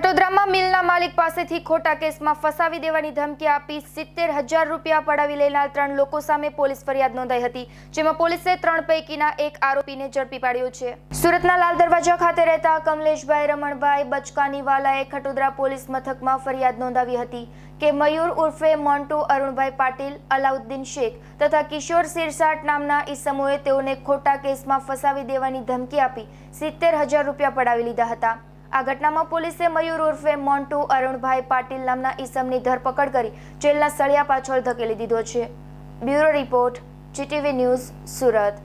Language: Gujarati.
વડોદરામાં મિલના માલિક પાસેથી ખોટા કેસમાં ફસાવી દેવાની ધમકી આપી સિત્તેર હજાર રૂપિયા પડાવી લેનાર ત્રણ લોકો સામે પોલીસ ફરિયાદ નોંધાઈ હતી જેમાં પોલીસે ત્રણ પૈકીના એક આરોપીને ઝડપી પાડ્યો છે સુરતના લાલ દરવાજા ખાતે રહેતા કમલેશભાઈ રમણભાઈ બચકાનીવાલાએ ખટોદરા પોલીસ મથકમાં ફરિયાદ નોંધાવી હતી કે મયુર ઉર્ફે મોન્ટુ અરુણભાઈ પાટીલ અલાઉદ્દીન શેખ તથા કિશોર સિરસાટ નામના ઈસમોએ તેઓને ખોટા કેસમાં ફસાવી દેવાની ધમકી આપી સિત્તેર હજાર રૂપિયા પડાવી લીધા હતા આ ઘટનામાં પોલીસે મયુર ઉર્ફે મોન્ટુ અરુણભાઈ પાટીલ નામના ઈસમની ધરપકડ કરી જેલના સળિયા પાછળ ધકેલી દીધો છે bureau report GTV news Surat